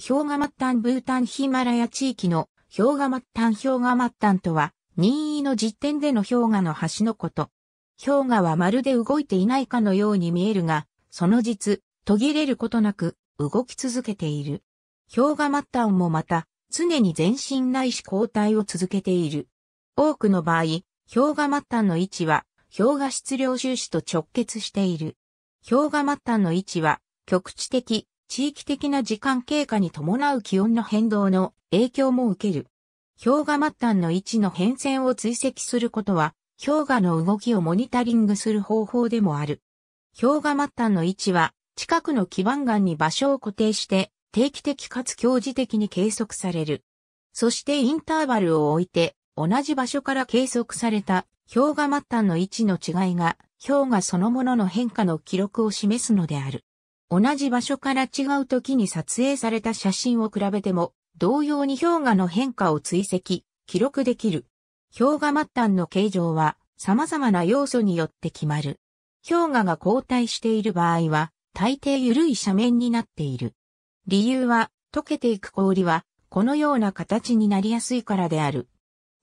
氷河末端ブータンヒマラヤ地域の氷河末端氷河末端とは、任意の実点での氷河の端のこと。氷河はまるで動いていないかのように見えるが、その実、途切れることなく動き続けている。氷河末端もまた、常に全身ないし交代を続けている。多くの場合、氷河末端の位置は、氷河質量収支と直結している。氷河末端の位置は、局地的、地域的な時間経過に伴う気温の変動の影響も受ける。氷河末端の位置の変遷を追跡することは、氷河の動きをモニタリングする方法でもある。氷河末端の位置は、近くの基盤岩に場所を固定して、定期的かつ強時的に計測される。そしてインターバルを置いて、同じ場所から計測された氷河末端の位置の違いが、氷河そのものの変化の記録を示すのである。同じ場所から違う時に撮影された写真を比べても、同様に氷河の変化を追跡、記録できる。氷河末端の形状は様々な要素によって決まる。氷河が後退している場合は、大抵緩い斜面になっている。理由は、溶けていく氷は、このような形になりやすいからである。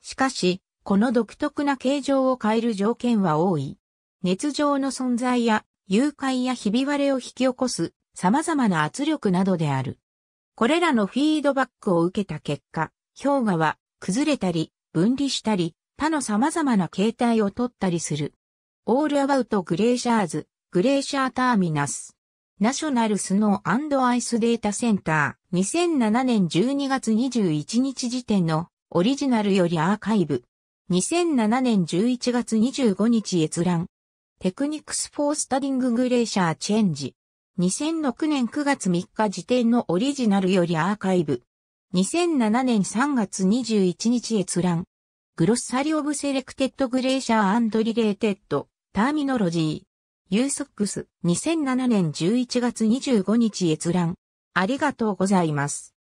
しかし、この独特な形状を変える条件は多い。熱状の存在や誘拐やひび割れを引き起こす様々な圧力などである。これらのフィードバックを受けた結果、氷河は崩れたり、分離したり、他の様々な形態を取ったりする。オールアバウトグレーシャーズ、グレーシャーターミナス。ナショナルスノーアイスデータセンター、2007年12月21日時点のオリジナルよりアーカイブ。2007年11月25日閲覧。テクニクスフォースタディンググレーシャーチェンジ。2006年9月3日時点のオリジナルよりアーカイブ。2007年3月21日閲覧。グロッサリオブセレクテッドグレーシャーリレーテッド、ターミノロジー。ユーソックス2007年11月25日閲覧。ありがとうございます。